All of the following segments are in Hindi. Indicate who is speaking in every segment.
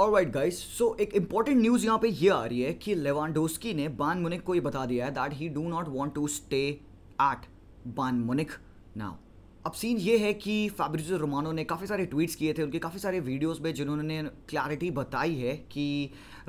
Speaker 1: और वाइट गाइस सो एक इंपॉर्टेंट न्यूज़ यहाँ पे ये आ रही है कि लेवानडोस्की ने बान मुनिक को ये बता दिया है that he do not want to stay at Bayern Munich now अब सीन ये है कि फैब्रिजो रोमानो ने काफ़ी सारे ट्वीट्स किए थे उनके काफ़ी सारे वीडियोस में जिन्होंने क्लैरिटी बताई है कि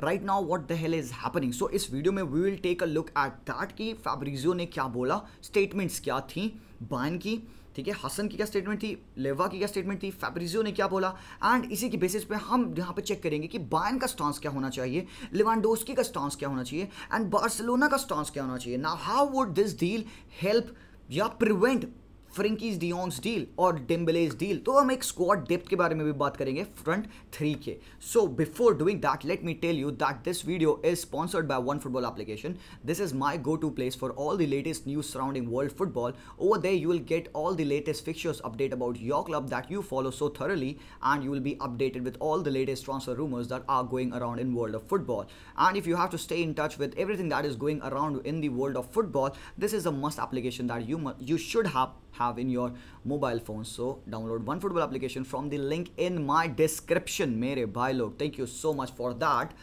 Speaker 1: right now what the hell is happening so इस वीडियो में we will take a look at that कि फैब्रिजो ने क्या बोला स्टेटमेंट्स क्या थी बाइन की ठीक है हसन की क्या स्टेटमेंट थी लेवा की क्या स्टेटमेंट थी फैब्रिजियो ने क्या बोला एंड इसी के बेसिस पे हम यहाँ पे चेक करेंगे कि बायन का स्टांस क्या होना चाहिए लिवानडोस्की का स्टांस क्या होना चाहिए एंड बार्सिलोना का स्टांस क्या होना चाहिए ना how would this deal help या प्रिवेंट फ्रिंकीज डिओन्स डील और डिम्बलेज डील तो हम एक स्क्वाड डेप्थ के बारे में भी बात करेंगे फ्रंट थ्री के so before doing that let me tell you that this video is sponsored by One Football application this is my go to place for all the latest news surrounding world football over there you will get all the latest fixtures update about your club that you follow so thoroughly and you will be updated with all the latest transfer rumors that are going around in world of football and if you have to stay in touch with everything that is going around in the world of football this is a must application that you you should have have in your mobile phone so download one football application from the link in my description mere bhai log thank you so much for that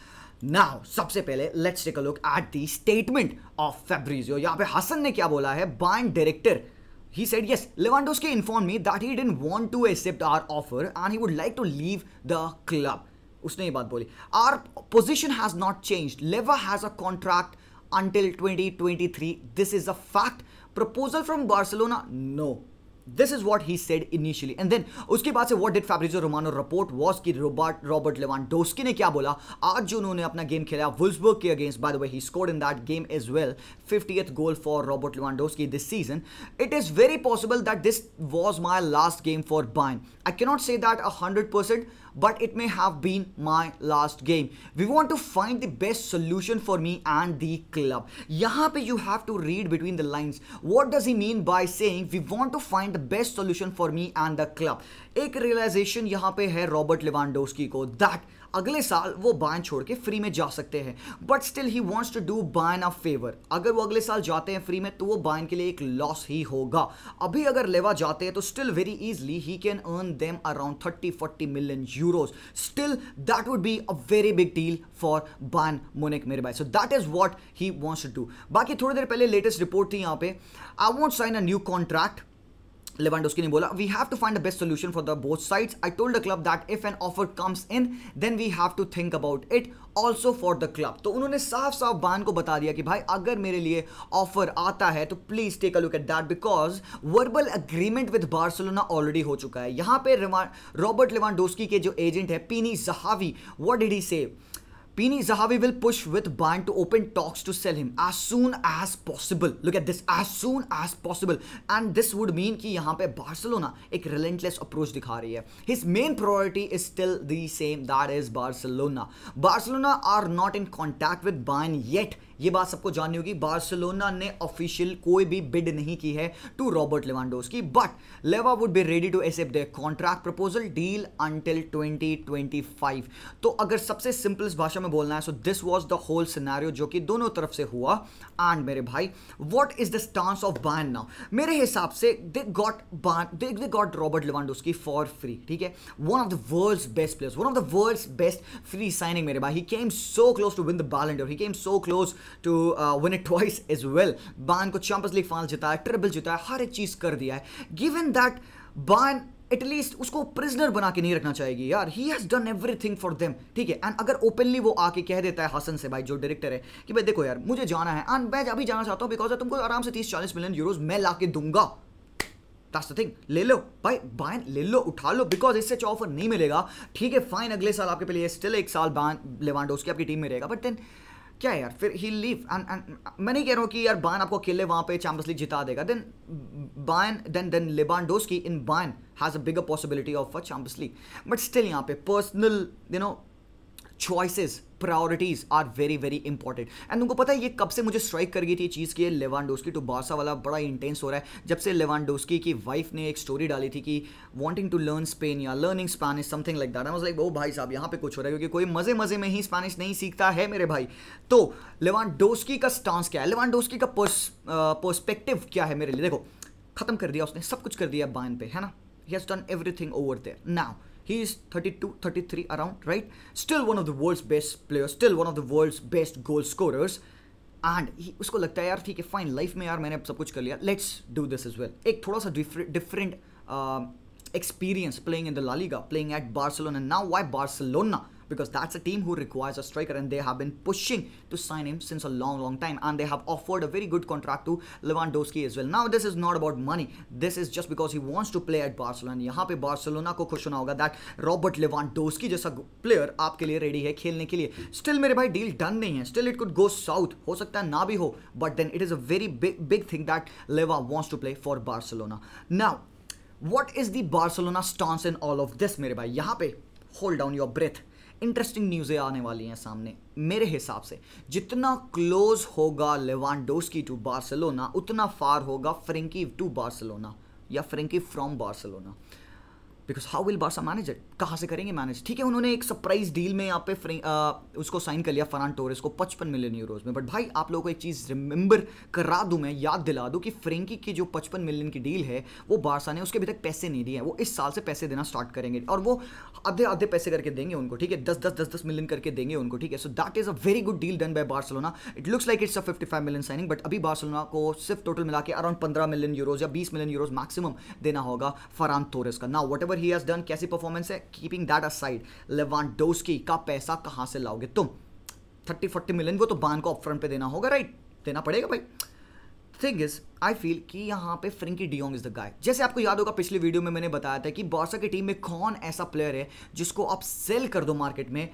Speaker 1: Now, सबसे पहले let's take a look at the statement of Fabrizio यहाँ पे हसन ने क्या बोला है बाइंड director He said, yes, Lewandowski informed me that he didn't want to accept our offer and he would like to leave the club. उसने ये बात बोली our position has not change Lewa has a contract until 2023 this is a fact proposal from Barcelona no this is what he said initially and then उसके बाद से what did Fabrizio Romano report was कि रोबर्ट रॉबर्ट लेवान डोस्की ने क्या बोला आज जो उन्होंने अपना गेम खेला वुल्सबर्ग के against by the way he scored in that game is well fifty eighth goal for Robert Dowski this season it is very possible that this was my last game for Bayern I cannot say that a hundred percent but it may have been my last game. We want to find the best solution for me and the club. यहाँ पे you have to read between the lines. What does he mean by saying we want to find the best solution for me and the club? एक realization यहाँ पे Robert Lewandowski को that. अगले साल वो बायन छोड़ के फ्री में जा सकते हैं but still he wants to do Bayern a favour अगर वो अगले साल जाते हैं फ्री में तो वो बायन के लिए एक लॉस ही होगा अभी अगर लेवा जाते हैं तो still very easily he can earn them around thirty forty million euros still that would be a very big deal for Bayern Munich मेरे भाई so that is what he wants to do बाकी थोड़ी देर पहले लेटेस्ट रिपोर्ट थी यहाँ पे I want sign a new contract Lewandowski बोला we have to find the best solution for the both sides. I told the club that if an offer comes in, then we have to think about it also for the club. तो उन्होंने साफ साफ बान को बता दिया कि भाई अगर मेरे लिए ऑफर आता है तो please take a look at that because verbal agreement with Barcelona already हो चुका है यहाँ पे रॉबर्ट लेवानडोस्की के जो एजेंट है पीनी जहावी वॉट डिड ही से Pini Zahavi will push with Bayern to open talks to sell him as soon as possible. Look at this, as soon as possible. And this would mean कि यहाँ पे Barcelona एक relentless approach दिखा रही है. His main priority is still the same, that is Barcelona. Barcelona are not in contact with Bayern yet. ये बात सबको जाननी होगी बार्सिलोना ने ऑफिशियल कोई भी बिड नहीं की है to Robert लेवानडोस Lewandowski but Lewa would be ready to accept contract proposal deal until 2025 तो अगर सबसे सिंपलेस्ट भाषा में बोलना है so this was the whole scenario जो कि दोनों तरफ से हुआ एंड मेरे भाई what is the stance of Bayern now मेरे हिसाब से they got they they got Robert Lewandowski for free ठीक है one of the world's best players one of the world's best free signing मेरे भाई he came so close to win the Ballon he came so close to win it twice is well Bayern को चैंपियंस लीग फाइनल जिताया ट्रिपल जिताया हर एक चीज़ कर दिया है गिवन दैट बान एटलीस्ट उसको प्रिजनर बना के नहीं रखना चाहिए यार he has done everything for them ठीक है एंड अगर ओपनली वो आके कह देता है हसन से भाई जो डायरेक्टर है कि भाई देखो यार मुझे जाना है एंड मैं अभी जाना चाहता हूँ बिकॉज तुमको आराम से तीस चालीस मिलियन यूरोज मैं ला के दूंगा दैट्स द थिंग ले लो भाई बाइन ले लो उठा लो बिकॉज इससे अच्छा ऑफर नहीं मिलेगा ठीक है फाइन अगले साल आपके पहले स्टिल एक साल बैन लेवांडोस्की आपकी टीम में रहेगा बट देन क्या यार फिर ही लीव मैं नहीं कह रहा हूँ कि यार बायन आपको अकेले वहाँ पे चैम्पियंस लीग जिता देगा then Bayern then then Dowski in Bayern has a bigger possibility of a Champions League but still यहाँ पे personal you know choices priorities are very very important and तुमको पता है ये कब से मुझे स्ट्राइक कर गई थी चीज़ की लेवानडोस्की टू बारसा वाला बड़ा इंटेंस हो रहा है जब से लेवानडोस्की की वाइफ ने एक स्टोरी डाली थी कि वांटिंग टू लर्न स्पेन या learning Spanish something like that I like ओ भाई साहब यहां पे कुछ हो रहा है क्योंकि कोई मजे मजे में ही स्पेनिश नहीं सीखता है मेरे भाई तो लेवानडोस्की का स्टांस क्या है लेवानडोस्की का पर्सपेक्टिव uh, क्या है मेरे लिए देखो खत्म कर दिया उसने सब कुछ कर दिया बायन पे है ना he has done everything over there now He is 32, 33 around, right? Still one of the world's best players, still one of the world's best goal scorers. And उसको लगता है यार ठीक है फाइन लाइफ में यार मैंने सब कुछ कर लिया let's do this is well एक थोड़ा सा different experience playing in the LaLiga playing at Barcelona now why Barcelona because that's a team who requires a striker and they have been pushing to sign him since a long, long time. And they have offered a very good contract to Lewandowski as well. Now, this is not about money. This is just because he wants to play at Barcelona. yahan pe Barcelona ko khush hona hoga that Robert Lewandowski jaisa player aapke liye ready hai khelne ke liye still mere bhai deal done nahi hai still it could go south ho sakta hai na bhi ho but then it is a very big big thing that Lewa wants to play for Barcelona now what is the Barcelona stance in all of this mere bhai yahan pe hold down your breath interesting न्यूज़ें आने वाली हैं सामने मेरे हिसाब से जितना क्लोज होगा लेवानडोस्की टू बार्सलोना उतना फार होगा फ्रेंकी टू बार्सलोना या Frenkie from Barcelona because how will Barca manage it कहाँ से करेंगे मैनेज ठीक है उन्होंने एक सरप्राइज डील में यहाँ पे आ, उसको साइन कर लिया फरान टोरेस को पचपन मिलियन यूरोज में बट भाई आप लोगों को एक चीज़ रिमेंबर करा दूँ मैं याद दिला दूँ कि फ्रेंकी की जो पचपन मिलियन की डील है वो बारसा ने उसके अभी तक पैसे नहीं दिए हैं वो इस साल से पैसे देना स्टार्ट करेंगे और वो आधे आधे पैसे करके देंगे उनको ठीक है दस दस दस दस मिलियन करके देंगे उनको ठीक है so that is a very good deal done by Barcelona it looks like it's a fifty five million signing but अभी बार्सलोना को सिर्फ टोटल मिला के अराउंड पंद्रह मिलियन यूरोज या बीस मिलियन यूरोज मैक्सिमम देना होगा फरान टोरेस का ना whatever he has done कैसी परफॉर्मेंस है कीपिंग दैट असाइड लेवानडोस्की का पैसा कहाँ से लाओगे तुम थर्टी फोर्टी मिलियन वो तो बान को अपफ्रंट पे देना होगा राइट देना पड़ेगा भाई थिंग इज आई फील कि यहाँ पे Frenkie de Jong is the guy जैसे आपको याद होगा पिछले वीडियो में मैंने बताया था कि बॉर्सा की टीम में कौन ऐसा प्लेयर है जिसको आप सेल कर दो मार्केट में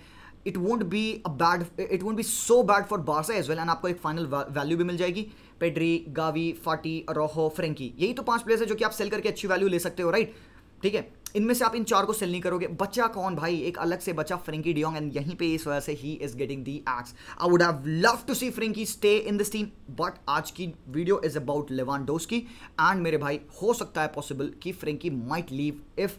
Speaker 1: it won't be a bad it won't be so bad for Barca as well and आपको एक फाइनल वैल्यू भी मिल जाएगी पेड्री गावी फाटी रोहो फ्रेंकी यही तो पांच प्लेयर्स है जो कि आप सेल करके अच्छी वैल्यू ले सकते हो राइट ठीक है इनमें से आप इन चार को सेल नहीं करोगे बच्चा कौन भाई एक अलग से बच्चा फ्रेंकी डियोंग एंड यहीं पे इस वजह से he is getting the axe I would have love to see Frenkie stay in this team but आज की video is about Lewandowski and मेरे भाई हो सकता है पॉसिबल कि Frenkie might leave if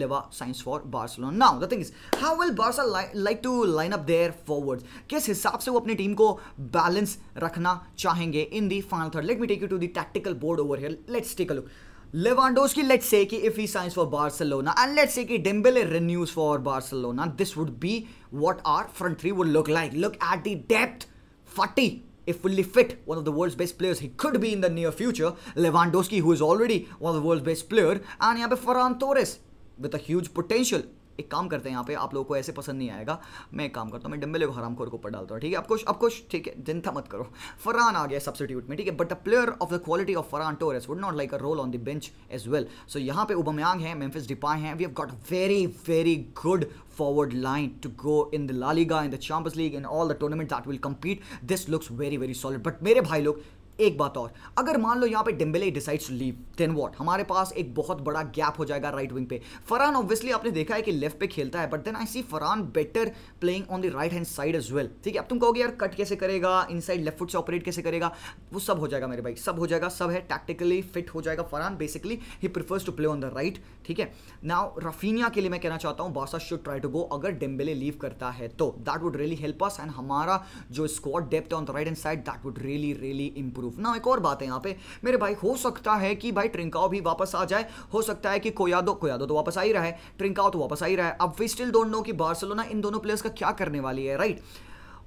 Speaker 1: Leva signs for Barcelona. Now the thing is how will Barca like to line up there their किस हिसाब से वो अपनी टीम को बैलेंस रखना चाहेंगे in the final third let me take you to the tactical board over here let's take a look Lewandowski, let's say if he signs for Barcelona and let's say Dembele renews for Barcelona, this would be what our front three would look like. Look at the depth. Fati, if fully fit, one of the world's best players he could be in the near future. Lewandowski, who is already one of the world's best player, and Ferran Torres with a huge potential. एक काम करते हैं यहाँ पे आप लोगों को ऐसे पसंद नहीं आएगा मैं एक काम करता हूँ मैं डम्बेले को हराम खोर को ऊपर डालता हूँ ठीक है अब कुछ अब कुछ ठीक है चिंता मत करो फरान आ गया सब्सिट्यूट में ठीक है but the player of the quality of Ferran Torres would not like a role on the bench as well so यहाँ पे उबमयांग है मेम्फिस डिपाई है we have got very very good forward line to go in the LaLiga in the Champions League in all the tournament that will compete this looks very very solid but मेरे भाई लोग एक बात और अगर मान लो यहाँ पे Dembele decides leave then what हमारे पास एक बहुत बड़ा गैप हो जाएगा राइट विंग पे फरान ऑब्वियसली आपने देखा है कि लेफ्ट पे खेलता है but then I see Ferran better playing on the right hand side as well ठीक है अब तुम कहोगे यार कट कैसे करेगा इन साइड लेफ्ट फुट से ऑपरेट कैसे करेगा वो सब हो जाएगा मेरे भाई सब हो जाएगा सब है टैक्टिकली फिट हो जाएगा Ferran basically he prefers to play on the right ठीक है नाउ रफीनिया के लिए मैं कहना चाहता हूँ बासा शुड ट्राई टू गो अगर डिम्बेले लीव करता है तो that would really help us and हमारा जो squad depth on the right hand side that would really really improve proof ना एक और बात है यहाँ पे मेरे भाई हो सकता है कि भाई ट्रिंकाओ भी वापस आ जाए हो सकता है कि कोयादो कोयादो तो वापस आ ही रहा है ट्रिंकाओ तो वापस आ ही रहा है अब वी स्टिल डोंट नो कि बार्सिलोना इन दोनों प्लेयर्स का क्या करने वाली है right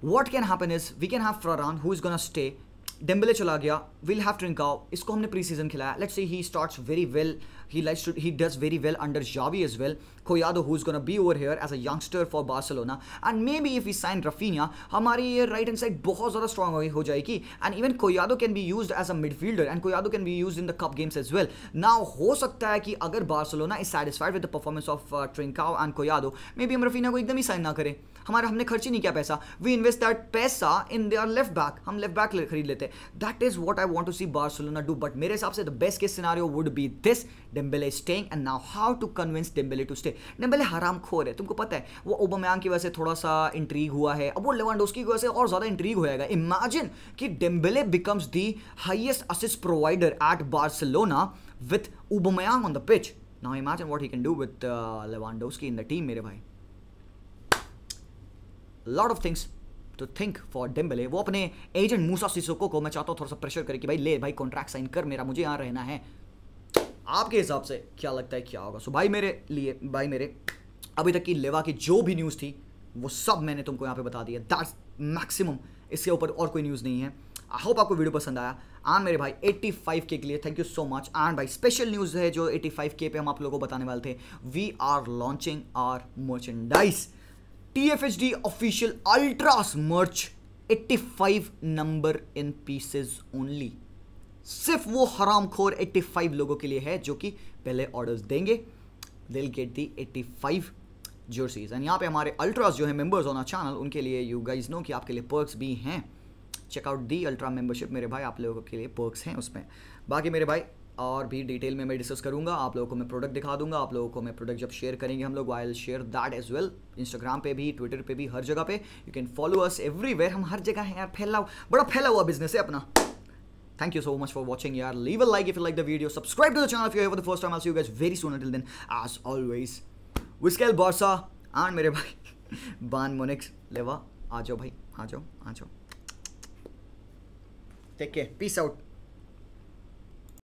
Speaker 1: what can happen is we can have Ferran who is gonna stay Dembele चला गया विल हैव ट्रिंकाओ इसको हमने प्री सीजन खिलाया let's see he starts very well He likes to he does very well under Xavi as well. Collado, who's going to be over here as a youngster for Barcelona, and maybe if we sign Rafinha, हमारी right hand side बहुत ज़्यादा strong Ho जाएगी. And even Collado can be used as a midfielder, and Collado can be used in the cup games as well. Now ho sakta hai ki agar Barcelona is satisfied with the performance of uh, Trincao and Collado, maybe hum Rafinha ko ekdam hi sign na kare. हमारा हमने खर्च ही नहीं किया पैसा वी इन्वेस्ट दैट पैसा इन देयर लेफ्ट बैक हम लेफ्ट बैक खरीद लेते हैं that is what I want to see Barcelona do but मेरे हिसाब से the best case scenario would be this Dembele staying and now how to convince Dembele to stay Dembele हराम खोर है तुमको पता है वो ओबामयांग की वजह से थोड़ा सा इंट्रीग हुआ है अब वो लेवानडोस्की की वजह से और ज़्यादा इंट्रीग हो जाएगा इमेजिन कि Dembele becomes the highest assist provider at Barcelona with Aubameyang on the pitch now imagine what he can do with Lewandowski in the team मेरे भाई लॉट ऑफ थिंग्स तो थिंक फॉर डेम्बले वो अपने एजेंट मूसा सिसोको को मैं चाहता हूँ थोड़ा सा प्रेशर करे कि भाई ले भाई कॉन्ट्रैक्ट साइन कर मेरा मुझे यहाँ रहना है आपके हिसाब से क्या लगता है क्या होगा सो so, भाई मेरे लिए भाई मेरे अभी तक की लेवा की जो भी न्यूज़ थी वो सब मैंने तुमको यहाँ पे बता दिया दैट्स मैक्सिमम इसके ऊपर और कोई न्यूज़ नहीं है आई होप आपको वीडियो पसंद आया आन मेरे भाई 85 के के लिए थैंक यू सो मच आन भाई स्पेशल न्यूज़ है जो 85 के पे हम आप लोगों को बताने वाले थे we are launching our merchandise T F H D official ultras merch 85 number in pieces only सिर्फ वो हराम खोर एट्टी फाइव लोगों के लिए है जो कि पहले ऑर्डर्स देंगे दिल get the eighty five jerseys and यहाँ पे हमारे अल्ट्रास जो है मेंबर्स ऑन चैनल उनके लिए यू गाइज नो कि आपके लिए पर्क्स भी हैं चेकआउट दी अल्ट्रा मेंबरशिप मेरे भाई आप लोगों के लिए पर्क्स हैं उसमें बाकी मेरे भाई और भी डिटेल में मैं डिस्कस करूंगा आप लोगों को मैं प्रोडक्ट दिखा दूंगा आप लोगों को मैं प्रोडक्ट जब शेयर करेंगे हम लोग I'll share that as well Instagram पे भी ट्विटर पे भी हर जगह पे you can follow us everywhere हम हर जगह हैं यार फैला बड़ा फैला हुआ बिजनेस है अपना Thank you so much for watching, yaar. Leave a like if you like the video. Subscribe to the channel if you're here for the first time. I'll see you guys very soon. Until then, as always, Wiskel Borsa and मेरे भाई बान मोनिक्स लेवा आ जाओ भाई आ जाओ आ जाओ टेक केयर पीस आउट